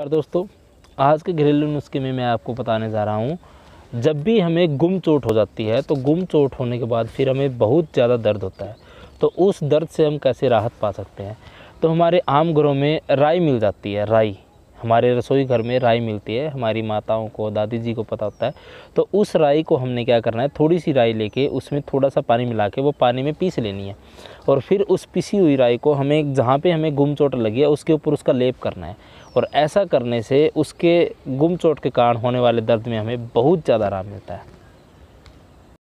नमस्कार दोस्तों आज के घरेलू नुस्खे में मैं आपको बताने जा रहा हूँ जब भी हमें गुम चोट हो जाती है तो गुम चोट होने के बाद फिर हमें बहुत ज़्यादा दर्द होता है तो उस दर्द से हम कैसे राहत पा सकते हैं तो हमारे आम घरों में राई मिल जाती है राई हमारे रसोई घर में राई मिलती है हमारी माताओं को दादी जी को पता होता है तो उस राई को हमने क्या करना है थोड़ी सी राई लेके उसमें थोड़ा सा पानी मिला के वो पानी में पीस लेनी है और फिर उस पीसी हुई राई को हमें जहाँ पे हमें गुम चोट लगी है उसके ऊपर उसका लेप करना है और ऐसा करने से उसके गुम चोट के कारण होने वाले दर्द में हमें बहुत ज़्यादा आराम मिलता है